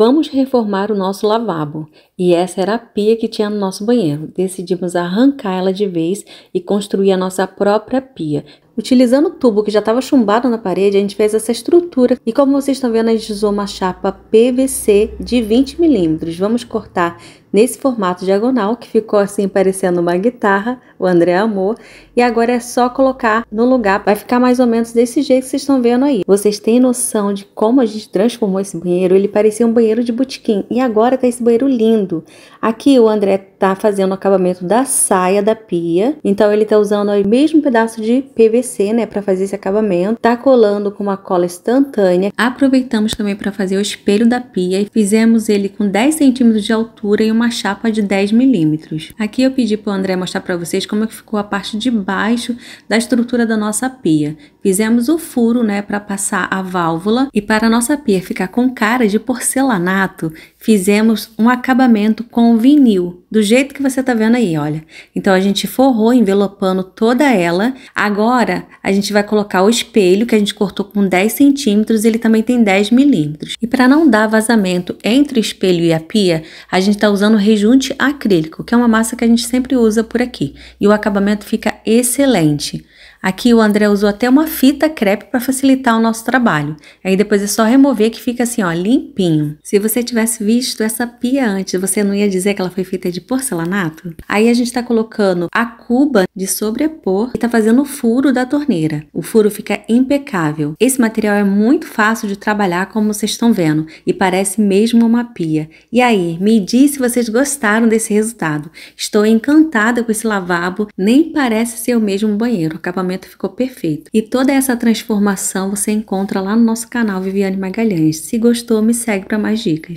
Vamos reformar o nosso lavabo. E essa era a pia que tinha no nosso banheiro. Decidimos arrancá-la de vez e construir a nossa própria pia. Utilizando o tubo que já estava chumbado na parede, a gente fez essa estrutura e como vocês estão vendo, a gente usou uma chapa PVC de 20 milímetros. Vamos cortar nesse formato diagonal, que ficou assim parecendo uma guitarra, o André amou. E agora é só colocar no lugar, vai ficar mais ou menos desse jeito que vocês estão vendo aí. Vocês têm noção de como a gente transformou esse banheiro? Ele parecia um banheiro de botequim e agora tá esse banheiro lindo. Aqui o André tá fazendo o acabamento da saia da pia, então ele tá usando o mesmo pedaço de PVC né, para fazer esse acabamento. Tá colando com uma cola instantânea. Aproveitamos também para fazer o espelho da pia e fizemos ele com 10 centímetros de altura e uma chapa de 10 milímetros. Aqui eu pedi para o André mostrar para vocês como é ficou a parte de baixo da estrutura da nossa pia fizemos o furo né, para passar a válvula e para a nossa pia ficar com cara de porcelanato, fizemos um acabamento com vinil, do jeito que você está vendo aí, olha. Então a gente forrou envelopando toda ela. Agora a gente vai colocar o espelho que a gente cortou com 10 centímetros, ele também tem 10 milímetros. E para não dar vazamento entre o espelho e a pia, a gente está usando rejunte acrílico, que é uma massa que a gente sempre usa por aqui. E o acabamento fica excelente. Aqui o André usou até uma fita crepe para facilitar o nosso trabalho. Aí depois é só remover que fica assim, ó, limpinho. Se você tivesse visto essa pia antes, você não ia dizer que ela foi feita de porcelanato? Aí a gente tá colocando a cuba de sobrepor e tá fazendo o furo da torneira. O furo fica impecável. Esse material é muito fácil de trabalhar, como vocês estão vendo, e parece mesmo uma pia. E aí, me diz se vocês gostaram desse resultado. Estou encantada com esse lavabo, nem parece ser o mesmo banheiro. O casamento ficou perfeito. E toda essa transformação você encontra lá no nosso canal Viviane Magalhães. Se gostou, me segue para mais dicas.